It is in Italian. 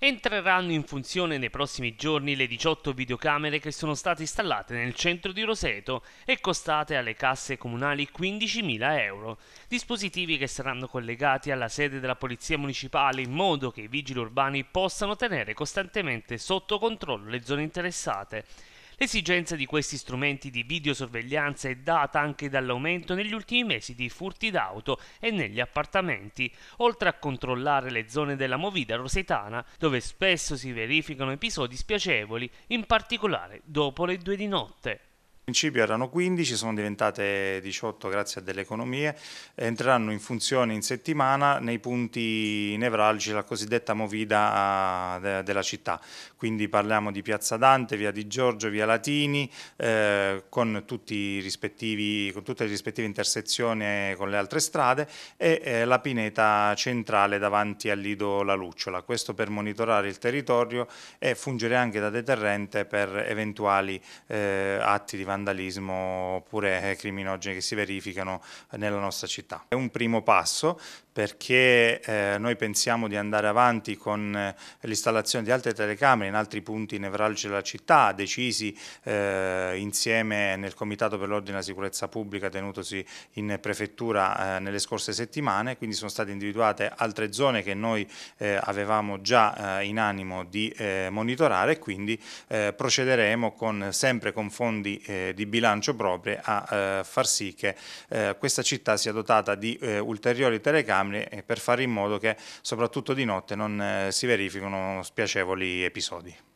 Entreranno in funzione nei prossimi giorni le 18 videocamere che sono state installate nel centro di Roseto e costate alle casse comunali 15.000 euro, dispositivi che saranno collegati alla sede della Polizia Municipale in modo che i vigili urbani possano tenere costantemente sotto controllo le zone interessate. L'esigenza di questi strumenti di videosorveglianza è data anche dall'aumento negli ultimi mesi di furti d'auto e negli appartamenti, oltre a controllare le zone della Movida Rosetana, dove spesso si verificano episodi spiacevoli, in particolare dopo le due di notte. In principio erano 15, sono diventate 18 grazie a delle economie, entreranno in funzione in settimana nei punti nevralgici la cosiddetta movida ah, della città, quindi parliamo di Piazza Dante, Via Di Giorgio, Via Latini, eh, con, con, tutte le rispettive intersezioni con le altre strade e eh, la pineta centrale davanti al Lido La Lucciola, questo per monitorare il territorio e fungere anche da deterrente per eventuali eh, atti di vandalismo vandalismo oppure eh, criminogeni che si verificano nella nostra città. È un primo passo perché eh, noi pensiamo di andare avanti con eh, l'installazione di altre telecamere in altri punti nevralgici della città, decisi eh, insieme nel Comitato per l'Ordine e la Sicurezza Pubblica tenutosi in prefettura eh, nelle scorse settimane, quindi sono state individuate altre zone che noi eh, avevamo già in animo di monitorare e quindi procederemo con, sempre con fondi di bilancio proprie a eh, far sì che eh, questa città sia dotata di eh, ulteriori telecamere eh, per fare in modo che soprattutto di notte non si verificano spiacevoli episodi.